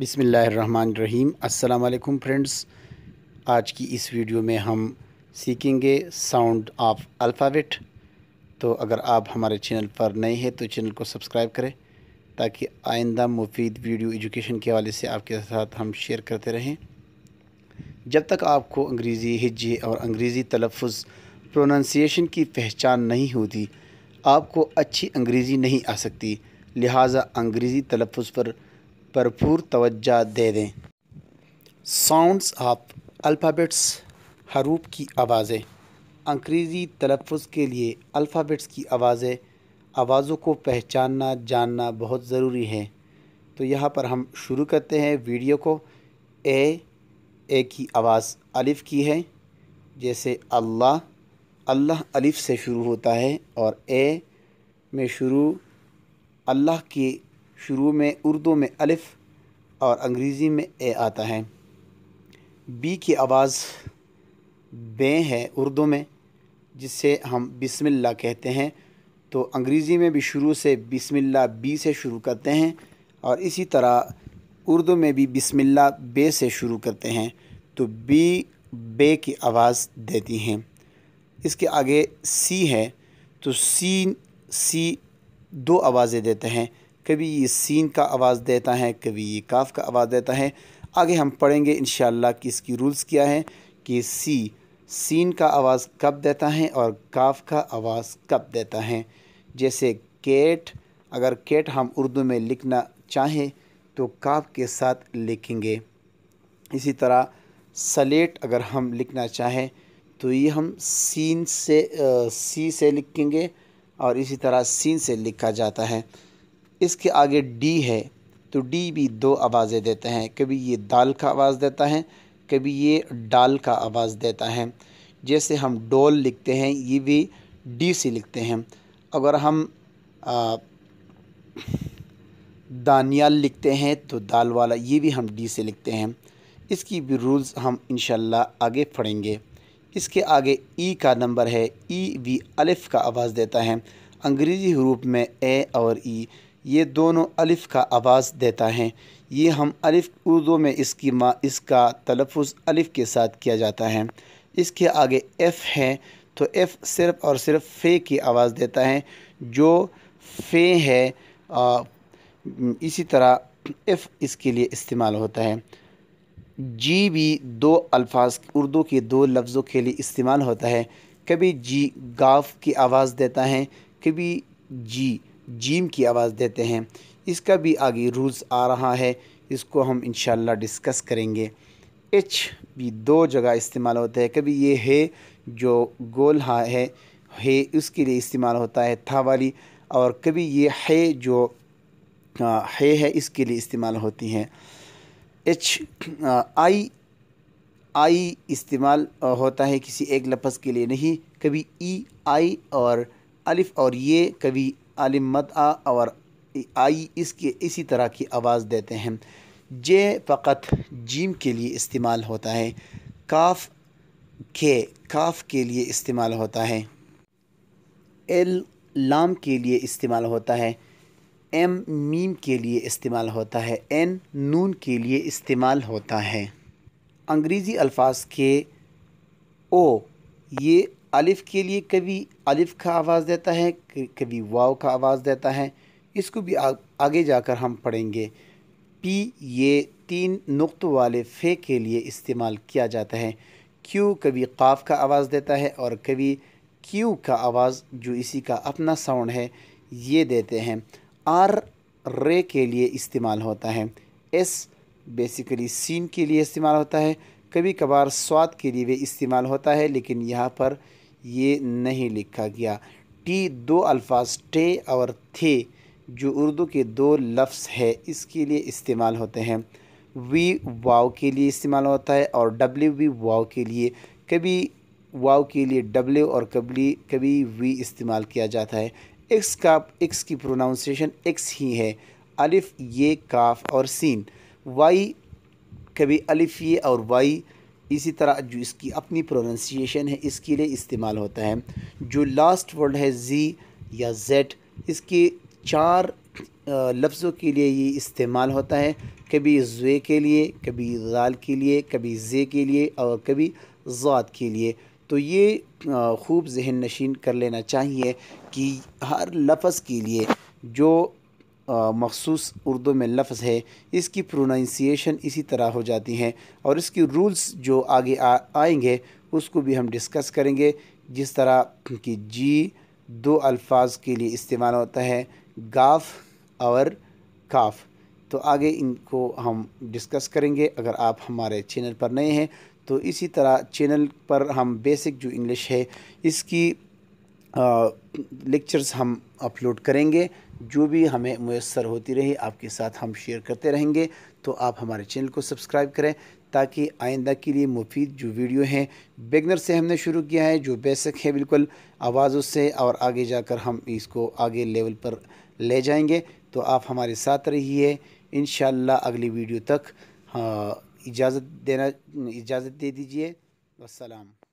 बिसमीम् अल्लाम फ्रेंड्स आज की इस वीडियो में हम सीखेंगे साउंड ऑफ अल्फ़ावेट तो अगर आप हमारे चैनल पर नए हैं तो चैनल को सब्सक्राइब करें ताकि आइंदा मुफीद वीडियो एजुकेशन के हवाले से आपके साथ हम शेयर करते रहें जब तक आपको अंग्रेज़ी हिज्जे और अंग्रेज़ी तलफ़ प्रोनाउंसिएशन की पहचान नहीं होती आपको अच्छी अंग्रेज़ी नहीं आ सकती लिहाजा अंग्रेज़ी तलफ़ पर भरपूर तवज्जा दे दें साउंड्स ऑफ अल्फ़ाबेट्स हरूप की आवाज़ें अंग्रेज़ी तलफ़ के लिए अल्फ़ाबेट्स की आवाज़ें आवाज़ों को पहचानना जानना बहुत ज़रूरी है तो यहाँ पर हम शुरू करते हैं वीडियो को ए ए की आवाज़ अलिफ़ की है जैसे अल्लाह अल्लाह अलिफ़ से शुरू होता है और ए में शुरू अल्लाह की शुरू में उर्दू में अलिफ़ और अंग्रेज़ी में ए आता है बी की आवाज़ बे है उर्दू में जिसे हम बिस्मिल्लाह कहते हैं तो अंग्रेज़ी में भी शुरू से बिस्मिल्लाह बी से शुरू करते हैं और इसी तरह उर्दू में भी बिस्मिल्लाह बे से शुरू करते हैं तो बी बे की आवाज़ देती हैं इसके आगे सी है तो सी सी दो आवाज़ें देते हैं कभी ये सीन का आवाज़ देता है कभी ये काफ का आवाज़ देता है आगे हम पढ़ेंगे इन कि इसकी रूल्स क्या है कि सी सीन का आवाज़ कब देता है और काफ का आवाज़ कब देता है जैसे केट अगर केट हम उर्दू में लिखना चाहें तो काफ के साथ लिखेंगे इसी तरह सलेट अगर हम लिखना चाहें तो ये हम सीन से आ, सी से लिखेंगे और इसी तरह सीन से लिखा जाता है इसके आगे डी है तो डी भी दो आवाज़ें देते हैं कभी ये दाल का आवाज़ देता है कभी ये डाल का आवाज़ देता है जैसे हम डोल लिखते हैं ये भी डी से लिखते हैं अगर हम दानियाल लिखते हैं तो दाल वाला ये भी हम डी से लिखते हैं इसकी भी रूल्स हम इन आगे पढ़ेंगे इसके आगे ई का नंबर है ई वी अलिफ़ का आवाज़ देता है अंग्रेज़ी रूप में ए और ई ये दोनों अलिफ़ का आवाज़ देता है ये हम अलिफ़ उर्दू में इसकी माँ इसका तलफ़ अलिफ़ के साथ किया जाता है इसके आगे एफ़ है तो एफ़ सिर्फ़ और सिर्फ फ़े की आवाज़ देता है जो फ़े है आ, इसी तरह एफ़ इसके लिए इस्तेमाल होता है जी भी दो अल्फाज उर्दू के दो लफ्ज़ों के लिए इस्तेमाल होता है कभी जी गाफ की आवाज़ देता है कभी जी जीम की आवाज़ देते हैं इसका भी आगे रूल्स आ रहा है इसको हम इन डिस्कस करेंगे एच भी दो जगह इस्तेमाल होता है कभी ये है जो गोल हा है है उसके लिए इस्तेमाल होता है था वाली और कभी ये है जो आ, है है इसके लिए इस्तेमाल होती हैं एच आई आई इस्तेमाल होता है किसी एक लफ्ज़ के लिए नहीं कभी ई e, आई और अलिफ़ और ये कभी अलिमत आ और आई इसके इसी तरह की आवाज़ देते हैं जे फ़कत जीम के लिए इस्तेमाल होता है काफ के काफ के लिए इस्तेमाल होता है एल लाम के लिए इस्तेमाल होता है एम मीम के लिए इस्तेमाल होता है एन नून के लिए इस्तेमाल होता है अंग्रेज़ी अल्फाज के ओ ये अलिफ़ के लिए कभी अलिफ़ का आवाज़ देता है कभी वाव का आवाज़ देता है इसको भी आ, आगे जाकर हम पढ़ेंगे पी ये तीन नुक्त वाले फे के लिए इस्तेमाल किया जाता है क्यू कभी काफ का आवाज़ देता है और कभी क्यू का आवाज़ जो इसी का अपना साउंड है ये देते हैं आर रे के लिए इस्तेमाल होता है एस बेसिकली सीन के लिए इस्तेमाल होता है कभी कभार स्वाद के लिए भी इस्तेमाल होता है लेकिन यहाँ पर ये नहीं लिखा गया टी दो अल्फाज टे और थे जो उर्दू के दो लफ्स है इसके लिए इस्तेमाल होते हैं वी वाव के लिए इस्तेमाल होता है और डब्ल्यू वी वाव के लिए कभी वाव के लिए डब्ल्यू और कभी कभी वी इस्तेमाल किया जाता है एक्स का एक्स की प्रोनाउंसिएशन एक्स ही है अलिफ ये काफ और सीन वाई कभी अलिफ ये और वाई इसी तरह जो इसकी अपनी प्रोनंसिएशन है इसके लिए इस्तेमाल होता है जो लास्ट वर्ड है जी या जेड इसके चार लफ्ज़ों के लिए ये इस्तेमाल होता है कभी जुए के लिए कभी जाल के लिए कभी जे के लिए और कभी ज़ात के लिए तो ये खूब जहन नशीन कर लेना चाहिए कि हर लफ्ज़ के लिए जो मखसूस उर्दू में लफ्ज़ है इसकी प्रोनाउंसिएशन इसी तरह हो जाती हैं और इसकी रूल्स जो आगे आ, आएंगे उसको भी हम डिस्कस करेंगे जिस तरह कि जी दो अल्फाज के लिए इस्तेमाल होता है गाफ और काफ तो आगे इनको हम डिस्कस करेंगे अगर आप हमारे चैनल पर नए हैं तो इसी तरह चैनल पर हम बेसिक जो इंग्लिश है इसकी लेक्चर्स हम अपलोड करेंगे जो भी हमें मैसर होती रही आपके साथ हम शेयर करते रहेंगे तो आप हमारे चैनल को सब्सक्राइब करें ताकि आइंदा के लिए मुफीद जो वीडियो हैं बिगनर से हमने शुरू किया है जो बेसिक है बिल्कुल आवाज़ उससे और आगे जाकर हम इसको आगे लेवल पर ले जाएंगे तो आप हमारे साथ रहिए इन अगली वीडियो तक हाँ, इजाज़त देना इजाज़त दे दीजिए वसलम